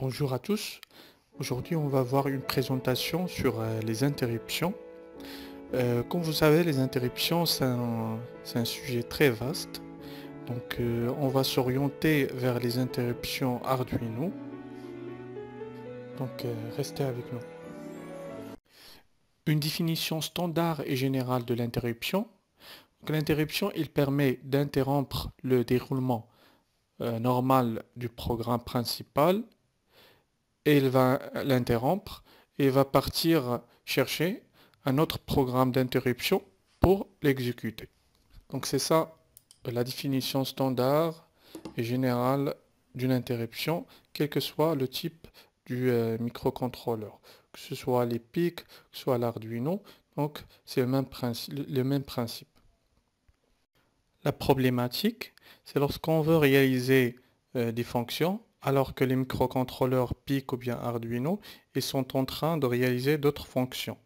Bonjour à tous. Aujourd'hui, on va voir une présentation sur euh, les interruptions. Euh, comme vous savez, les interruptions, c'est un, sujet très vaste. Donc, euh, on va s'orienter vers les interruptions Arduino. Donc, restez avec nous. Une définition standard et générale de l'interruption. L'interruption, il permet d'interrompre le déroulement normal du programme principal et il va l'interrompre et va partir chercher un autre programme d'interruption pour l'exécuter. Donc c'est ça la définition standard et générale d'une interruption, quel que soit le type du euh, microcontrôleur, que ce soit les que ce soit l'Arduino, donc c'est le, même principe. La problématique, c'est lorsqu'on veut réaliser euh, des fonctions alors que les microcontrôleurs PIC ou bien Arduino, ils sont en train de réaliser d'autres fonctions.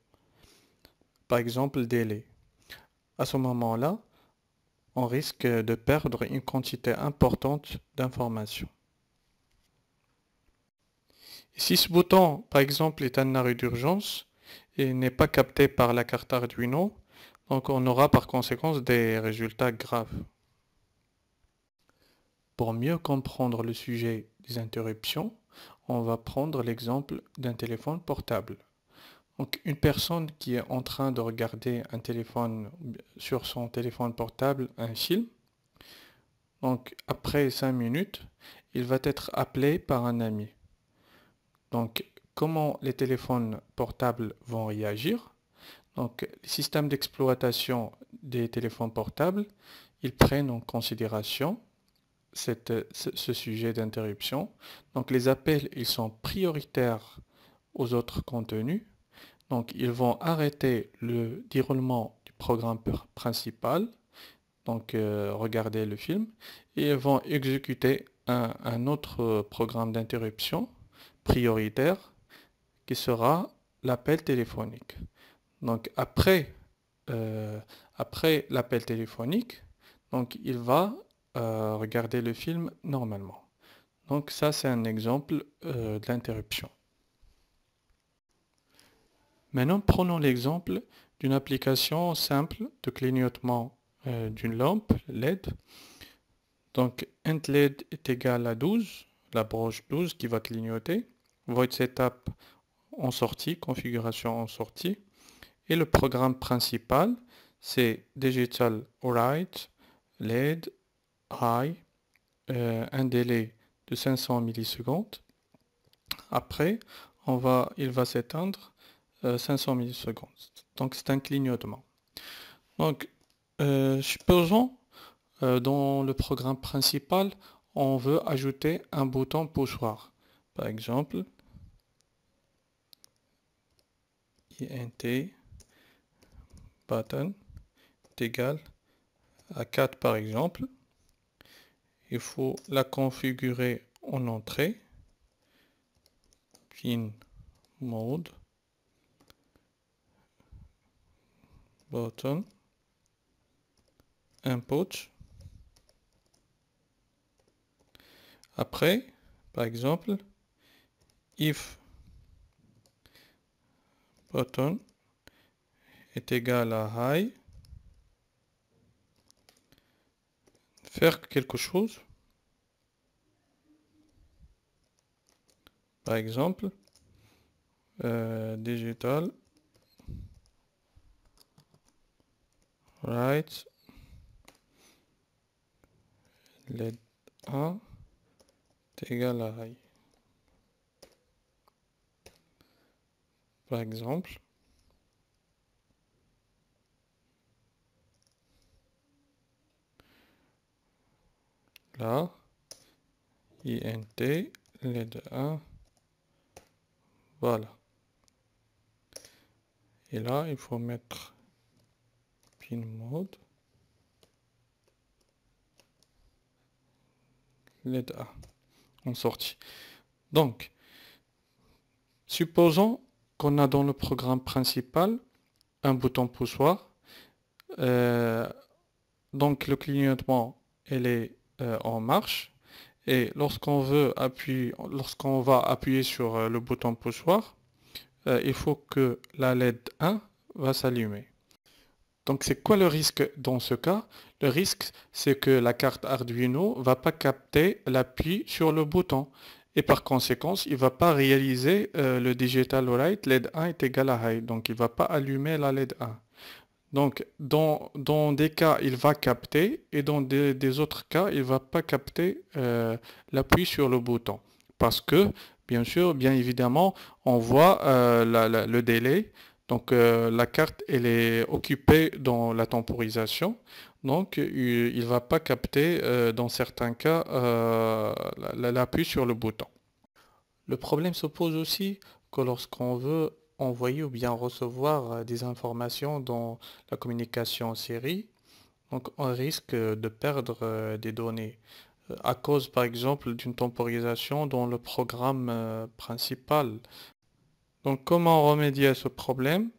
Par exemple, délai. À ce moment-là, on risque de perdre une quantité importante d'informations. Si ce bouton, par exemple, est un arrêt d'urgence et n'est pas capté par la carte Arduino, donc on aura par conséquence des résultats graves. Pour mieux comprendre le sujet interruptions, on va prendre l'exemple d'un téléphone portable. Donc une personne qui est en train de regarder un téléphone sur son téléphone portable un film, donc après cinq minutes, il va être appelé par un ami. Donc comment les téléphones portables vont réagir donc, les systèmes d'exploitation des téléphones portables, ils prennent en considération ce, sujet d'interruption. Donc les appels, ils sont prioritaires aux autres contenus. Donc ils vont arrêter le déroulement du programme principal, donc regardez euh, regarder le film, et ils vont exécuter un, autre programme d'interruption prioritaire qui sera l'appel téléphonique. Donc après, euh, après l'appel téléphonique, donc il va regarder le film normalement. Donc ça, c'est un exemple d'interruption. de l'interruption. Maintenant, prenons l'exemple d'une application simple de clignotement euh, d'une lampe LED. Donc, int LED est égal à 12, la broche 12 qui va clignoter. Void setup en sortie, configuration en sortie. Et le programme principal, c'est digital write LED euh, un délai de 500 millisecondes. Après, on va, il va s'éteindre 500 euh, millisecondes. Donc c'est un clignotement. Donc, euh, supposons, dans le programme principal, on veut ajouter un bouton poussoir Par exemple, int button est égal à 4 par exemple il faut la configurer en entrée pin mode button input après par exemple if button est égal à high faire quelque chose. Par exemple, euh, digital right led 1 à Par exemple, là, int, les voilà. Et là, il faut mettre pin mode, les On en sortie. Donc, supposons qu'on a dans le programme principal un bouton poussoir. Euh, donc le clignotement, elle est euh, en marche. Et lorsqu'on veut appuyer, lorsqu'on va appuyer sur euh, le bouton poussoir, euh, il faut que la LED 1 va s'allumer. Donc c'est quoi le risque dans ce cas Le risque, c'est que la carte Arduino va pas capter l'appui sur le bouton. Et par conséquent il va pas réaliser le digital write LED 1 est égal à high. Donc il va pas allumer la LED 1. Donc, dans, des cas, il va capter et dans des, autres cas, il ne va pas capter euh, l'appui sur le bouton. Parce que, bien sûr, bien évidemment, on voit euh, le délai. Donc, euh, la carte, elle est occupée dans la temporisation. Donc, il ne va pas capter, dans certains cas, l'appui sur le bouton. Le problème se pose aussi que lorsqu'on veut envoyer ou bien recevoir euh, des informations dans la communication en série. Donc on risque de perdre euh, des données euh, à cause par exemple d'une temporisation dans le programme principal. Donc comment remédier à ce problème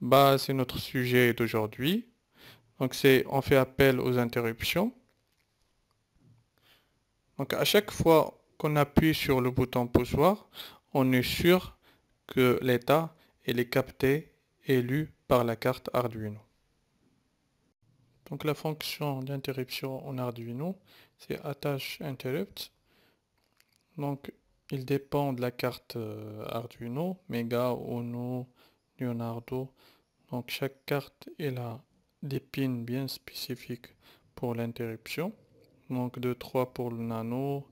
bah, C'est notre sujet d'aujourd'hui. Donc c'est on fait appel aux interruptions. Donc à chaque fois qu'on appuie sur le bouton poussoir, on est sûr que l'état et est capté et lu par la carte Arduino. Donc la fonction d'interruption en Arduino, c'est attach interrupt. Donc il dépend de la carte euh, Arduino, Mega, Ono, Leonardo. Donc chaque carte elle a des pins bien spécifiques pour l'interruption. Donc 2, 3 pour le nano,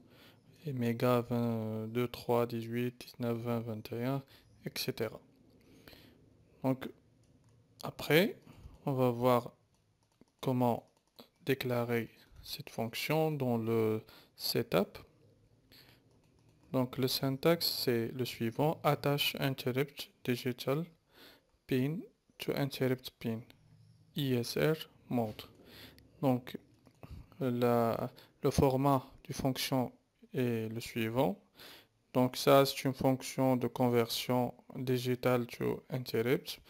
et méga 22, 3, 18, 19, 20, 21, etc. Donc après, on va voir comment déclarer cette fonction dans le setup. Donc le syntaxe c'est le suivant attache interrupt digital pin to interrupt pin ISR mode. Donc le format du fonction et le suivant. Donc ça, c'est une fonction de conversion digital to interrupt.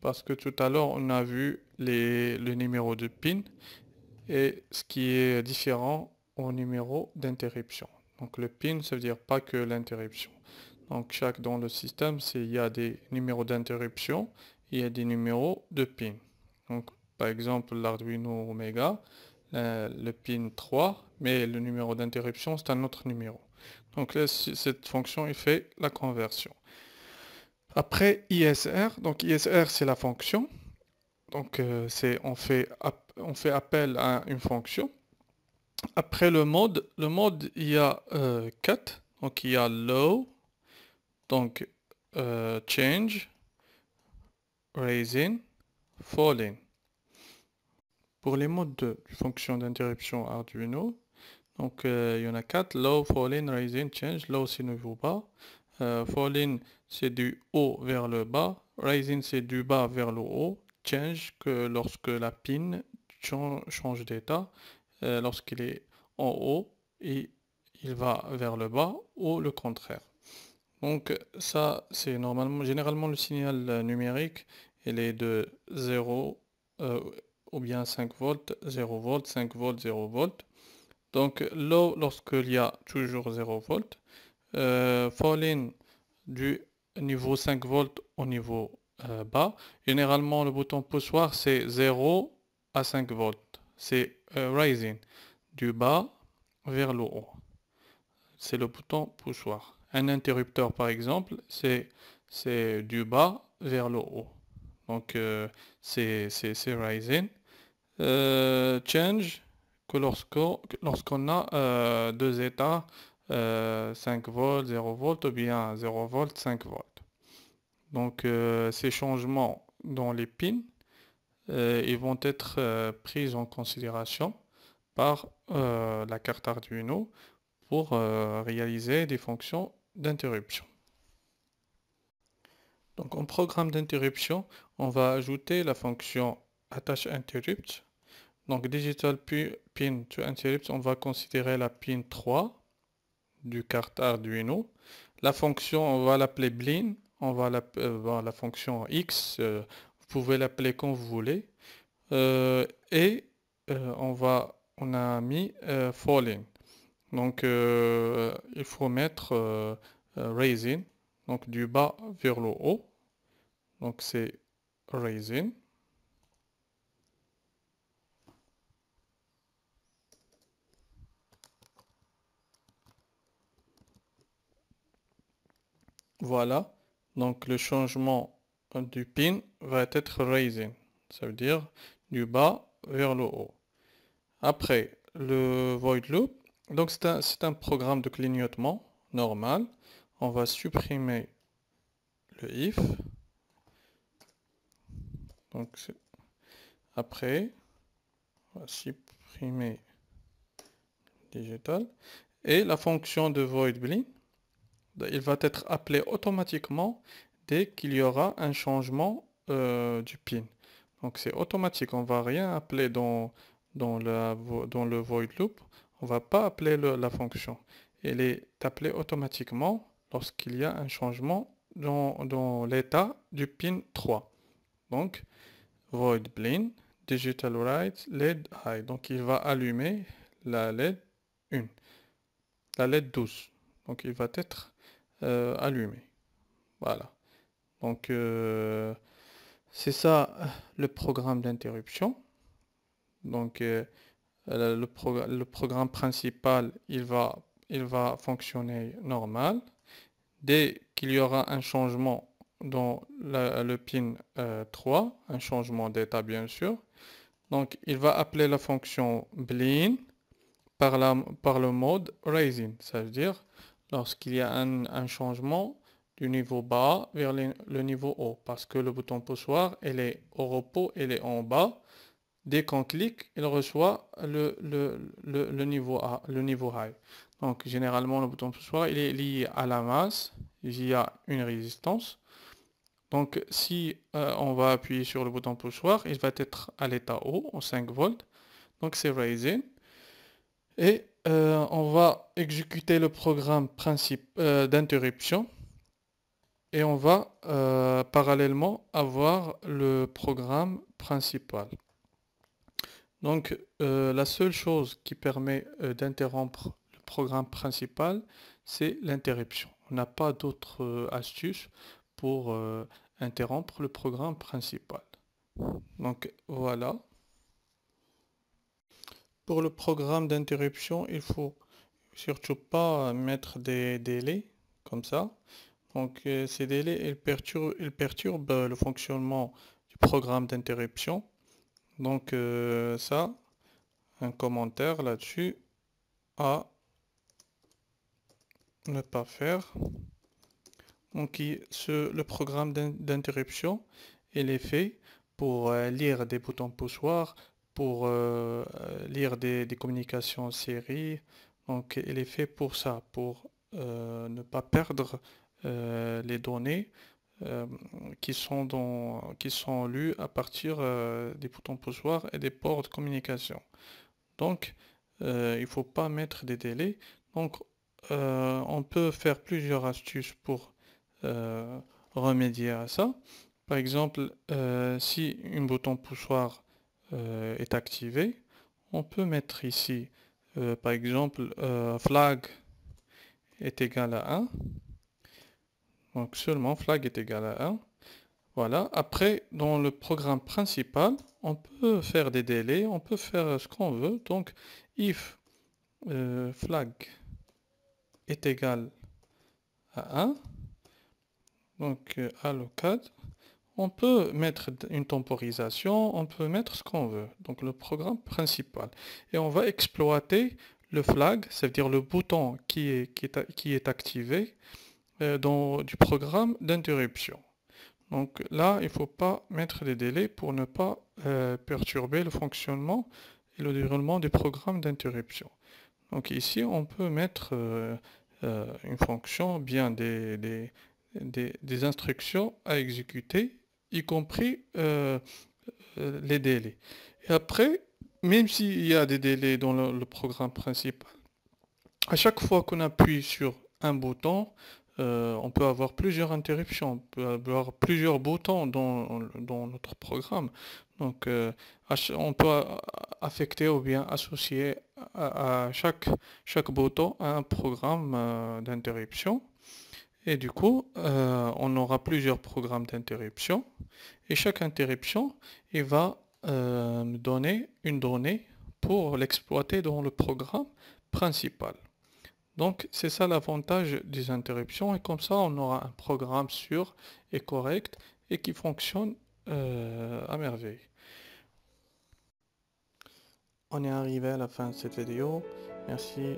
Parce que tout à l'heure, on a vu les, le numéro de pin et ce qui est différent au numéro d'interruption. Donc le pin, ça veut dire pas que l'interruption. Donc chaque dans le système, il y a des numéros d'interruption, il y a des numéros de pin. Donc par exemple l'Arduino Omega, le pin 3, mais le numéro d'interruption, c'est un autre numéro. Donc là, cette fonction, il fait la conversion. Après ISR, donc ISR c'est la fonction, donc euh, c'est on fait, on fait appel à une fonction. Après le mode, le mode il y a 4, euh, donc il y a low, donc euh, change, raising, falling. Pour les modes de fonction d'interruption Arduino, donc euh, il y en a quatre. Low, Falling, rising change. Low c'est nouveau bas. Falling euh, fall c'est du haut vers le bas. rising c'est du bas vers le haut. Change que lorsque la pin change d'état. Euh, lorsqu'il est en haut et il va vers le bas ou le contraire. Donc ça c'est normalement généralement le signal numérique il est de 0 ou bien 5 volts, 0 volts, 5 volts, 0 volts. Donc low lorsqu'il y a toujours 0 v fall in du niveau 5 volts au niveau euh, bas. Généralement le bouton poussoir c'est 0 à 5 volts. C'est euh, rising du bas vers le haut. C'est le bouton poussoir. Un interrupteur par exemple c'est c'est du bas vers le haut. Donc euh, c'est rising. change que lorsqu'on a euh, deux états, 5 euh, volts, 0 volts, ou bien 0 volts, 5 volts. Donc euh, ces changements dans les pins, ils vont être pris en considération par la carte Arduino pour réaliser des fonctions d'interruption. Donc en programme d'interruption, on va ajouter la fonction attache interrupt donc digital pin to interrupt, on va considérer la pin 3 du carte Arduino. La fonction, on va l'appeler blin. On va la, euh, la fonction x, euh, vous pouvez l'appeler quand vous voulez. Euh, et on va, on a mis falling. Donc il faut mettre raising, donc du bas vers le haut. Donc c'est raising. Voilà. Donc le changement du pin va être raising. Ça veut dire du bas vers le haut. Après, le void loop. Donc c'est un, programme de clignotement normal. On va supprimer le if. Donc après, on va supprimer digital. Et la fonction de void blink il va être appelé automatiquement dès qu'il y aura un changement euh, du pin. Donc c'est automatique, on va rien appeler dans, dans, dans le void loop, on va pas appeler la fonction. Elle est appelée automatiquement lorsqu'il y a un changement dans, dans l'état du pin 3. Donc void blin digital write led high. Donc il va allumer la led 1, la led 12. Donc il va être euh, allumé. Voilà. Donc, euh, c'est ça le programme d'interruption. Donc, euh, le, programme principal, il va, il va fonctionner normal. Dès qu'il y aura un changement dans le pin 3, un changement d'état bien sûr, donc il va appeler la fonction blin par, par le mode raising, ça veut dire lorsqu'il y a un, changement du niveau bas vers le niveau haut parce que le bouton poussoir elle est au repos, elle est en bas. Dès qu'on clique, il reçoit le, niveau à le niveau high. Donc généralement le bouton poussoir il est lié à la masse, il y a une résistance. Donc si euh, on va appuyer sur le bouton poussoir, il va être à l'état haut, en 5 volts. Donc c'est raising. Et euh, on va exécuter le programme principe euh, d'interruption et on va euh, parallèlement avoir le programme principal. Donc la seule chose qui permet d'interrompre le programme principal, c'est l'interruption. On n'a pas d'autre astuce pour interrompre le programme principal. Donc voilà, pour le programme d'interruption, il faut surtout pas mettre des délais comme ça. Donc euh, ces délais, ils perturbent, le fonctionnement du programme d'interruption. Donc euh, ça, un commentaire là-dessus à ne pas faire. Donc le programme d'interruption, il est fait pour euh, lire des boutons poussoirs, pour euh, euh, lire des, communications en série. Donc il est fait pour ça, pour euh, ne pas perdre les données qui, sont dans, qui sont lues à partir des boutons poussoirs et des ports de communication. Donc il ne faut pas mettre des délais. Donc on peut faire plusieurs astuces pour remédier à ça. Par exemple, si une bouton poussoir euh, est activé, on peut mettre ici, euh, par exemple, euh, flag est égal à 1. Donc seulement flag est égal à 1. Voilà, après, dans le programme principal, on peut faire des délais, on peut faire ce qu'on veut. Donc, if flag est égal à 1, donc à l'ocad on peut mettre une temporisation, on peut mettre ce qu'on veut. Donc le programme principal. Et on va exploiter le flag, c'est-à-dire le bouton qui est, qui est, activé euh, dans, du programme d'interruption. Donc là, il ne faut pas mettre des délais pour ne pas euh, perturber le fonctionnement et le déroulement du programme d'interruption. Donc ici, on peut mettre euh, une fonction, bien des, des instructions à exécuter y compris euh, euh, les délais. Et après, même s'il y a des délais dans le, programme principal, à chaque fois qu'on appuie sur un bouton, euh, on peut avoir plusieurs interruptions, on peut avoir plusieurs boutons dans, notre programme. Donc, on peut affecter ou bien associer à, chaque, chaque bouton un programme d'interruption. Et du coup, euh, on aura plusieurs programmes d'interruption. Et chaque interruption, il va euh, donner une donnée pour l'exploiter dans le programme principal. Donc c'est ça l'avantage des interruptions et comme ça on aura un programme sûr et correct et qui fonctionne euh, à merveille. On est arrivé à la fin de cette vidéo. Merci